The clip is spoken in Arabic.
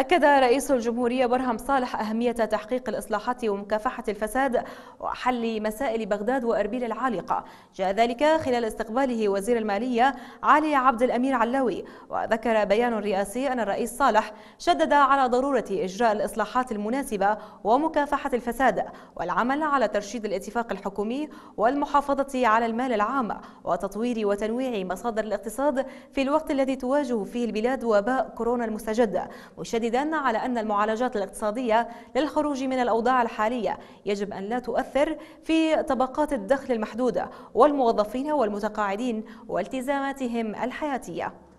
أكد رئيس الجمهورية برهم صالح أهمية تحقيق الإصلاحات ومكافحة الفساد وحل مسائل بغداد وأربيل العالقة جاء ذلك خلال استقباله وزير المالية علي عبد الأمير علاوي وذكر بيان رئاسي أن الرئيس صالح شدد على ضرورة إجراء الإصلاحات المناسبة ومكافحة الفساد والعمل على ترشيد الاتفاق الحكومي والمحافظة على المال العام وتطوير وتنويع مصادر الاقتصاد في الوقت الذي تواجه فيه البلاد وباء كورونا المستجد مشددا مؤكدا على أن المعالجات الاقتصادية للخروج من الأوضاع الحالية يجب أن لا تؤثر في طبقات الدخل المحدودة والموظفين والمتقاعدين والتزاماتهم الحياتية